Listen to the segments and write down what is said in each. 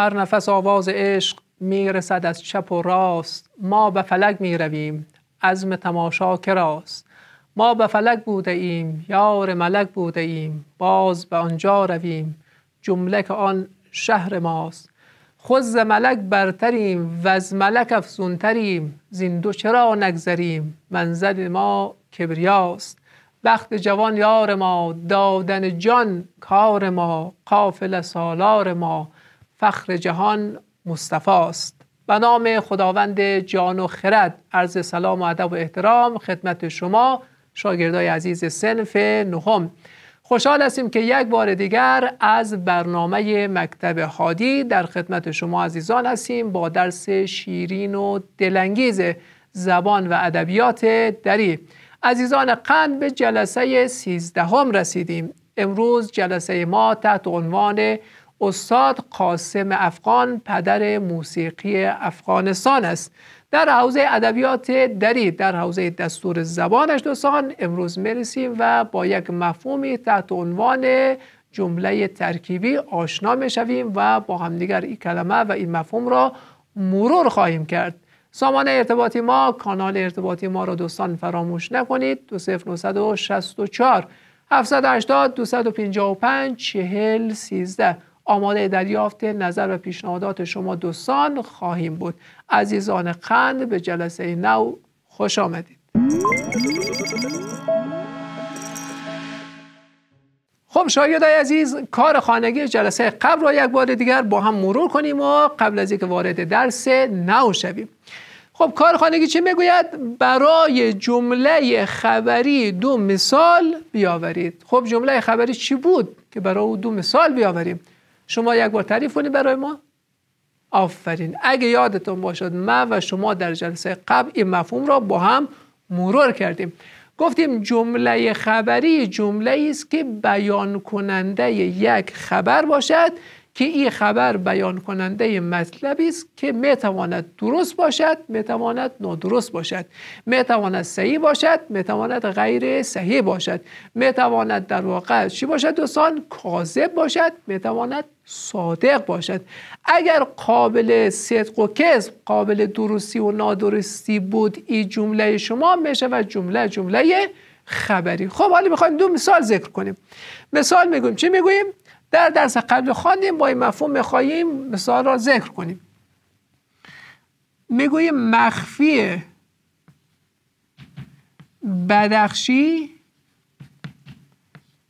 هر نفس آواز عشق میرسد از چپ و راست ما به فلک میرویم عزم تماشا کراست ما به فلک بوده ایم یار ملک بوده ایم باز به آنجا رویم جمله که آن شهر ماست خود ملک برتریم و از ملک افزونتریم زین دو چرا نگذریم منزل ما کبریاست بخت جوان یار ما دادن جان کار ما قافل سالار ما فخر جهان مصطفی است به نام خداوند جان و خرد عرض سلام و ادب و احترام خدمت شما شاگردای عزیز سنف نهم خوشحال هستیم که یک بار دیگر از برنامه مکتب هادی در خدمت شما عزیزان هستیم با درس شیرین و دلانگیز زبان و ادبیات دری عزیزان قند به جلسه سیزدهم رسیدیم امروز جلسه ما تحت عنوان استاد قاسم افغان پدر موسیقی افغانستان است در حوزه ادبیات دری در حوزه دستور زبانش دوستان امروز میرسیم و با یک مفهومی تحت عنوان جمله ترکیبی آشنا میشویم و با همدیگر این کلمه و این مفهوم را مرور خواهیم کرد سامان ارتباطی ما کانال ارتباطی ما را دوستان فراموش نکنید 20964 780 255 40 13 آماده دریافت نظر و پیشنهادات شما دوستان خواهیم بود عزیزان قند به جلسه نو خوش آمدید خب شاید عزیز کار خانگی جلسه قبل را یک بار دیگر با هم مرور کنیم و قبل از اینکه وارد درس نو شویم خب کار خانگی چه میگوید برای جمله خبری دو مثال بیاورید خب جمله خبری چی بود که برای او دو مثال بیاوریم شما یک بار تعریف کنید برای ما آفرین اگه یادتون باشد من و شما در جلسه قبل این مفهوم را با هم مرور کردیم گفتیم جمله خبری جمله است که بیان کننده یک خبر باشد که این خبر بیان کننده مطلبی است که میتواند درست باشد میتواند نادرست باشد میتواند صحیح باشد میتواند غیر صحیح باشد میتواند در واقع چی باشد دوستان کاذب باشد میتواند صادق باشد اگر قابل صدق و کذب قابل درستی و نادرستی بود این جمله شما میشه و جمله جمله خبری خب حالا میخوایم دو مثال ذکر کنیم مثال میگویم چی میگوییم در درس قبل خواندیم با این مفهوم میخواهیم مثال را ذکر کنیم میگوی مخفی بدخشی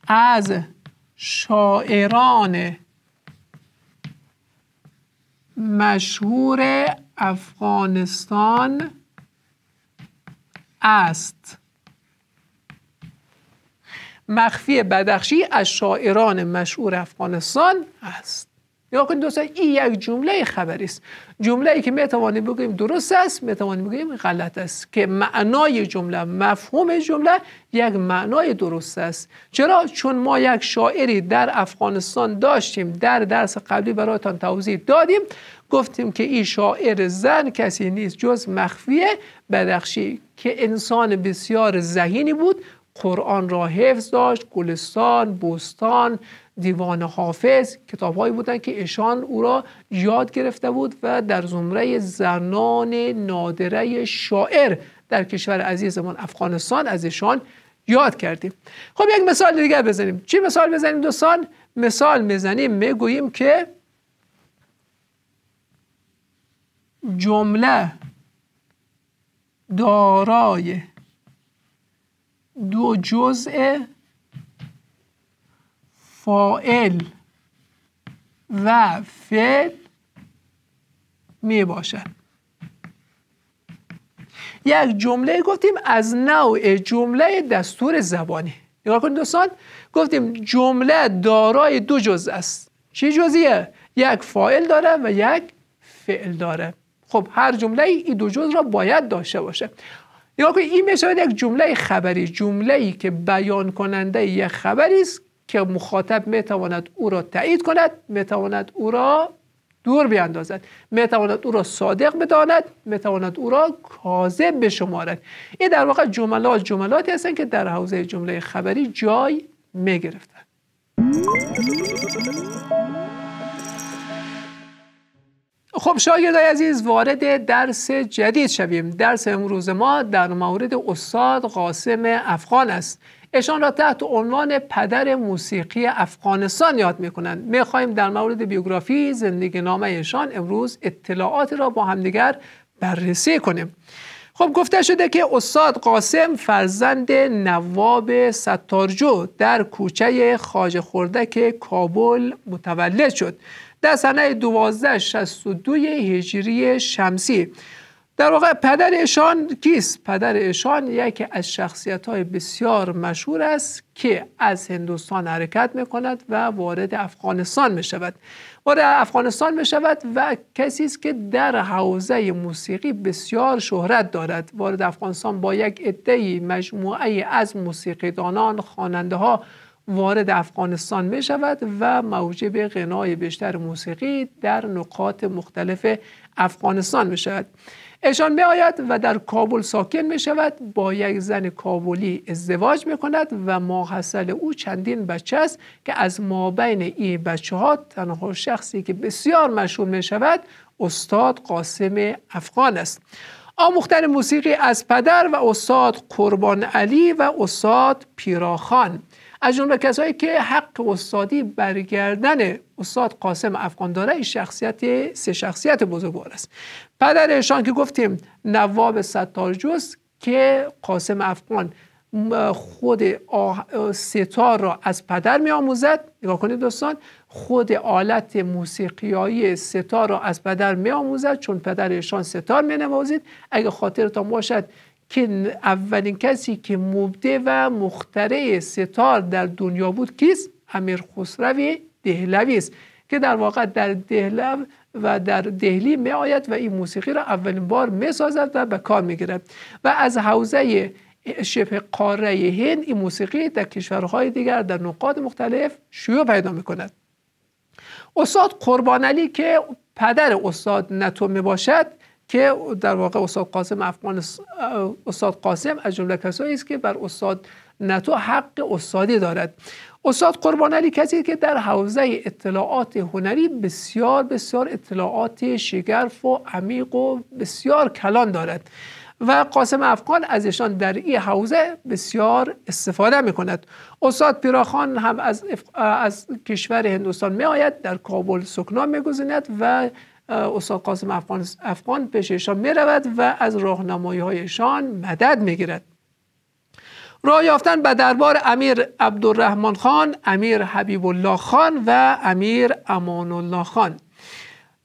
از شاعران مشهور افغانستان است مخفی بدخشی از شاعران مشهور افغانستان است نگاه کنید دوستان این یک جمله خبری است جمله ای که می توانیم بگوییم درست است می توانیم بگوییم غلط است که معنای جمله مفهوم جمله یک معنای درست است چرا چون ما یک شاعری در افغانستان داشتیم در درس قبلی برایتان توضیح دادیم گفتیم که این شاعر زن کسی نیست جز مخفی بدخشی که انسان بسیار ذهینی بود قرآن را حفظ داشت گلستان بستان دیوان حافظ کتابهایی بودند که ایشان او را یاد گرفته بود و در زمره زنان نادره شاعر در کشور عزیزمان افغانستان از ایشان یاد کردیم خب یک مثال دیگر بزنیم چی مثال بزنیم دوستان مثال بزنیم میگوییم که جمله دارای دو جزء فاعل و فعل می باشد یک جمله گفتیم از نوع جمله دستور زبانی نگاه کنید دوستان گفتیم جمله دارای دو جزء است چی جزئیه یک فاعل داره و یک فعل داره خب هر جمله ای دو جزء را باید داشته باشه نگاه کنید این میشه یک جمله خبری جمله ای که بیان کننده یک خبری است که مخاطب میتواند او را تایید کند میتواند او را دور بیاندازد میتواند او را صادق بداند میتواند او را کاذب بشمارد این در واقع جملات جملاتی هستند که در حوزه جمله خبری جای میگرفتند خب شاگردای عزیز وارد درس جدید شویم درس امروز ما در مورد استاد قاسم افغان است ایشان را تحت عنوان پدر موسیقی افغانستان یاد میکنند میخواهیم در مورد بیوگرافی زندگی نامه ایشان امروز اطلاعات را با همدیگر بررسی کنیم خب گفته شده که استاد قاسم فرزند نواب ستارجو در کوچه خاج خوردک کابل متولد شد در سنه 1262 هجری شمسی در واقع پدر پدرشان کیست؟ پدر پدرشان یکی از شخصیت های بسیار مشهور است که از هندوستان حرکت می کند و وارد افغانستان می شود وارد افغانستان می شود و کسی است که در حوزه موسیقی بسیار شهرت دارد وارد افغانستان با یک عده مجموعه از موسیقیدانان خواننده ها وارد افغانستان بشود و موجب غنای بیشتر موسیقی در نقاط مختلف افغانستان بشود اشان بیاید و در کابل ساکن شود با یک زن کابلی ازدواج می کند و ماحصل او چندین بچه است که از مابین این بچه ها تنها شخصی که بسیار مشهور شود استاد قاسم افغان است آموختن موسیقی از پدر و استاد قربان علی و استاد پیراخان از جمله کسایی که حق استادی برگردن استاد قاسم افغان داره شخصیت سه شخصیت بزرگوار است پدرشان که گفتیم نواب ستارجوس که قاسم افغان خود ستار را از پدر می آموزد نگاه کنید دوستان خود آلت موسیقیایی ستار را از پدر می آموزد چون پدرشان ستار می نوازید اگه خاطرتان باشد که اولین کسی که مبده و مختره ستار در دنیا بود کیست امیر خسروی دهلوی است که در واقع در دهلو و در دهلی می آید و این موسیقی را اولین بار می سازد و به کار می و از حوزه شبه قاره هند این موسیقی در کشورهای دیگر در نقاط مختلف شیوع پیدا می کند استاد قربان علی که پدر استاد نتو باشد که در واقع استاد قاسم افغان استاد قاسم از جمله کسایی است که بر استاد نتو حق استادی دارد استاد قربان علی کسی که در حوزه اطلاعات هنری بسیار بسیار اطلاعات شگرف و عمیق و بسیار کلان دارد و قاسم افغان از ایشان در این حوزه بسیار استفاده می کند استاد پیراخان هم از, از کشور هندوستان می آید در کابل سکنا می و استاد قاسم افغان, افغان پیش ایشان میرود و از راهنمایی هایشان مدد میگیرد راه یافتن به دربار امیر عبدالرحمن خان، امیر حبیب الله خان و امیر امان الله خان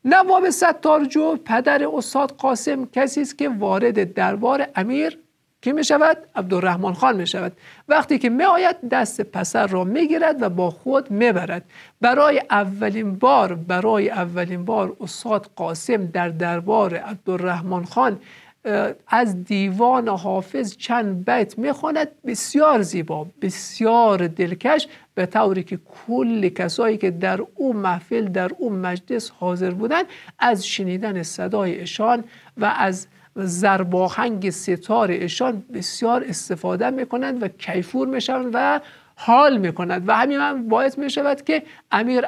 نواب ستارجو پدر استاد قاسم کسی است که وارد دربار امیر کی می شود؟ عبدالرحمن خان می شود وقتی که می آید دست پسر را می گیرد و با خود می برد برای اولین بار برای اولین بار استاد قاسم در دربار عبدالرحمن خان از دیوان حافظ چند بیت میخواند بسیار زیبا بسیار دلکش به طوری که کل کسایی که در او محفل در او مجلس حاضر بودند از شنیدن صدای اشان و از زرباهنگ ستار اشان بسیار استفاده میکنند و کیفور میشوند و حال میکنند و همین هم باعث میشود که امیر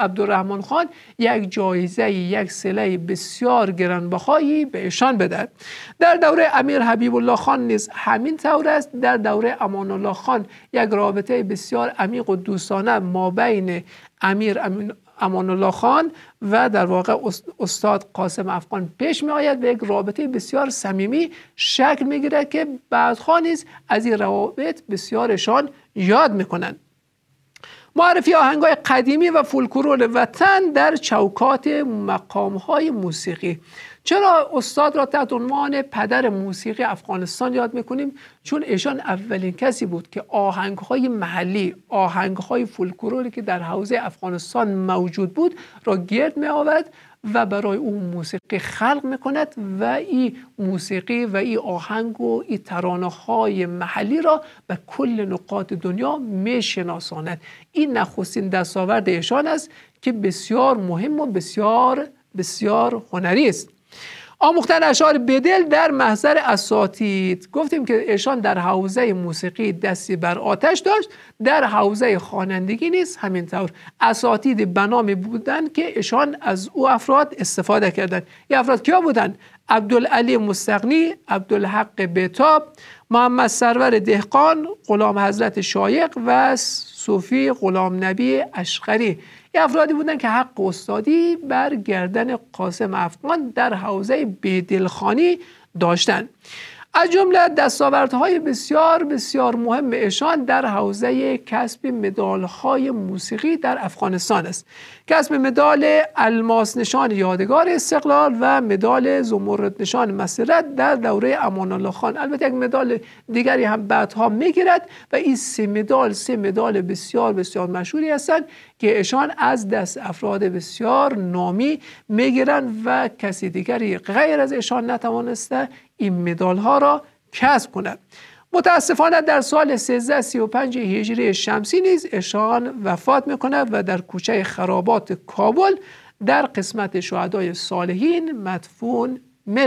عبدالرحمن خان یک جایزه یک سله بسیار گرانبهایی به ایشان بدهد در دوره امیر حبیب الله خان نیز همین طور است در دوره امان الله خان یک رابطه بسیار عمیق و دوستانه ما بین امیر امان الله خان و در واقع استاد قاسم افغان پیش می آید و یک رابطه بسیار صمیمی شکل می گیرد که بعد نیز از این روابط بسیارشان یاد می کنند معرفی های قدیمی و فولکلور وطن در چوکات مقام های موسیقی چرا استاد را تحت عنوان پدر موسیقی افغانستان یاد میکنیم چون ایشان اولین کسی بود که آهنگ های محلی آهنگ های فولکلوری که در حوزه افغانستان موجود بود را گرد می آورد و برای او موسیقی خلق میکند و این موسیقی و این آهنگ و این ترانه های محلی را به کل نقاط دنیا میشناساند این نخستین دستاورد ایشان است که بسیار مهم و بسیار بسیار هنری است آموختن اشعار بدل در محضر اساتید گفتیم که ایشان در حوزه موسیقی دستی بر آتش داشت در حوزه خوانندگی نیست همینطور اساتید بنام بودند که ایشان از او افراد استفاده کردند این افراد کیا بودند عبدالعلی مستقنی عبدالحق بتاب محمد سرور دهقان غلام حضرت شایق و صوفی غلام نبی اشقری یه افرادی بودن که حق استادی بر گردن قاسم افغان در حوزه بیدلخانی داشتن از جمله دستاوردهای بسیار بسیار مهم ایشان در حوزه کسب مدالهای موسیقی در افغانستان است کسب مدال الماس نشان یادگار استقلال و مدال زمرد نشان مسیرت در دوره امان الله خان البته یک مدال دیگری هم بعدها میگیرد و این سه مدال سه مدال بسیار بسیار مشهوری هستند که ایشان از دست افراد بسیار نامی میگیرند و کسی دیگری غیر از ایشان نتوانسته این مدال ها را کسب کند متاسفانه در سال 1335 هجری شمسی نیز اشان وفات میکند و در کوچه خرابات کابل در قسمت شهدای صالحین مدفون می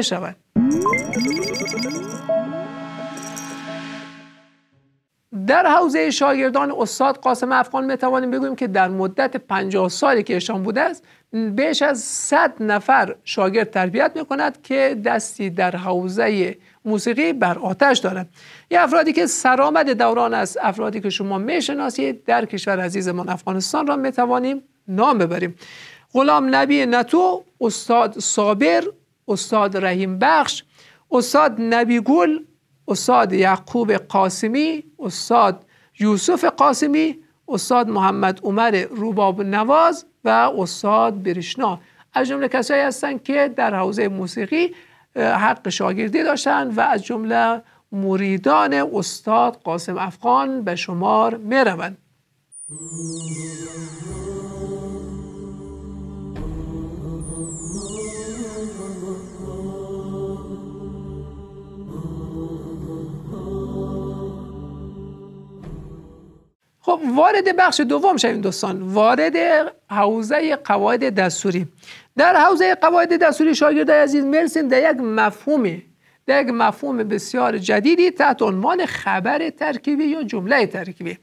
در حوزه شاگردان استاد قاسم افغان می توانیم بگوییم که در مدت 50 سالی که ایشان بوده است بیش از 100 نفر شاگرد تربیت میکند که دستی در حوزه موسیقی بر آتش دارد یه افرادی که سرآمد دوران از افرادی که شما میشناسید در کشور عزیزمان افغانستان را میتوانیم نام ببریم غلام نبی نتو استاد صابر استاد رحیم بخش استاد نبی گل استاد یعقوب قاسمی استاد یوسف قاسمی استاد محمد عمر روباب نواز و استاد برشنا از جمله کسایی هستند که در حوزه موسیقی حق شاگردی داشتند و از جمله مریدان استاد قاسم افغان به شمار میروند خب وارد بخش دوم شدیم دوستان وارد حوزه قواعد دستوری در حوزه قواعد دستوری شاگرد عزیز مرسین در یک مفهوم یک مفهوم بسیار جدیدی تحت عنوان خبر ترکیبی یا جمله ترکیبی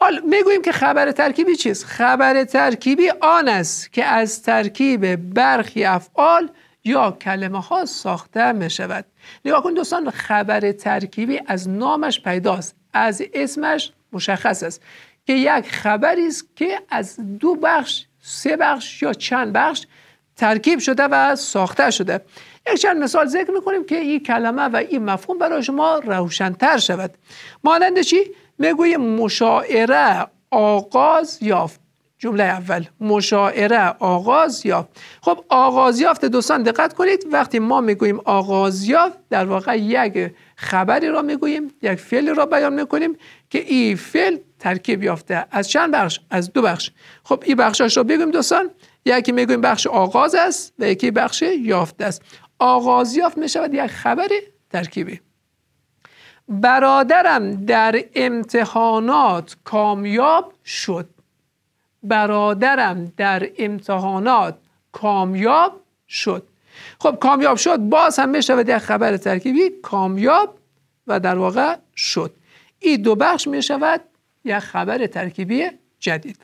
حال میگوییم که خبر ترکیبی چیست؟ خبر ترکیبی آن است که از ترکیب برخی افعال یا کلمه ها ساخته می شود نگاه کن دوستان خبر ترکیبی از نامش پیداست از اسمش مشخص است که یک خبری است که از دو بخش سه بخش یا چند بخش ترکیب شده و ساخته شده یک چند مثال ذکر میکنیم که این کلمه و این مفهوم برای شما روشنتر شود مانند چی؟ میگویم مشاعره آغاز یافت جمله اول مشاعره آغاز یافت خب آغاز یافت دوستان دقت کنید وقتی ما میگوییم آغاز یافت در واقع یک خبری را میگوییم یک فعلی را بیان میکنیم که این فعل ترکیب یافته از چند بخش از دو بخش خب این بخشاش رو بگویم دوستان یکی میگویم بخش آغاز است و یکی بخش یافته است آغاز یافت می شود یک خبر ترکیبی برادرم در امتحانات کامیاب شد برادرم در امتحانات کامیاب شد خب کامیاب شد باز هم می شود یک خبر ترکیبی کامیاب و در واقع شد این دو بخش می شود یا خبر ترکیبی جدید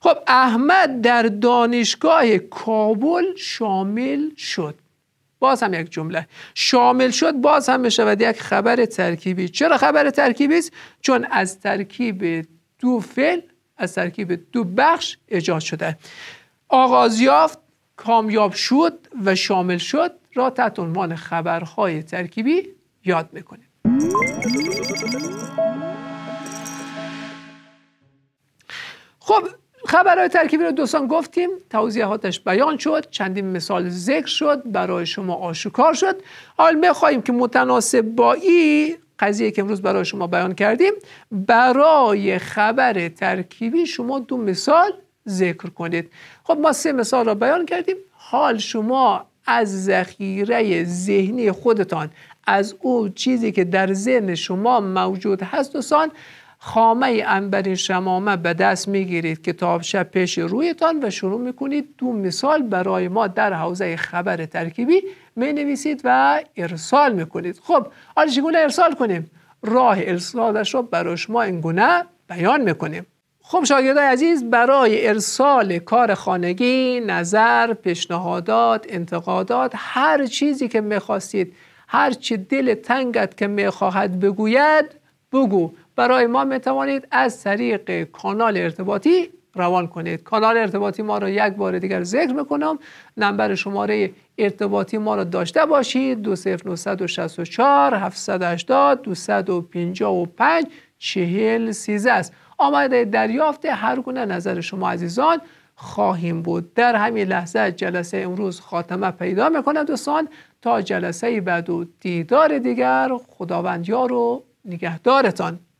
خب احمد در دانشگاه کابل شامل شد باز هم یک جمله شامل شد باز هم میشود یک خبر ترکیبی چرا خبر ترکیبی است چون از ترکیب دو فعل از ترکیب دو بخش ایجاد شده آغاز یافت کامیاب شد و شامل شد را تحت عنوان خبرهای ترکیبی یاد میکنیم خب خبرهای ترکیبی رو دوستان گفتیم توضیحاتش بیان شد چندین مثال ذکر شد برای شما آشکار شد حال میخواهیم که متناسب با این قضیه که امروز برای شما بیان کردیم برای خبر ترکیبی شما دو مثال ذکر کنید خب ما سه مثال را بیان کردیم حال شما از ذخیره ذهنی خودتان از او چیزی که در ذهن شما موجود هست دوستان خامه انبرین شمامه به دست میگیرید کتاب شب پیش رویتان و شروع میکنید دو مثال برای ما در حوزه خبر ترکیبی می نویسید و ارسال میکنید خب حالا چگونه ارسال کنیم راه ارسالش رو برای شما اینگونه بیان میکنیم خب شاگردای عزیز برای ارسال کار خانگی، نظر، پیشنهادات، انتقادات هر چیزی که میخواستید هر چی دل تنگت که میخواهد بگوید بگو برای ما میتوانید از طریق کانال ارتباطی روان کنید کانال ارتباطی ما را یک بار دیگر ذکر میکنم نمبر شماره ارتباطی ما را داشته باشید پینجا و پنج چهل سیزه است آمده دریافت هر گونه نظر شما عزیزان خواهیم بود در همین لحظه جلسه امروز خاتمه پیدا میکنم دوستان تا جلسه بعد و دیدار دیگر خداوندیار و نگهدارتان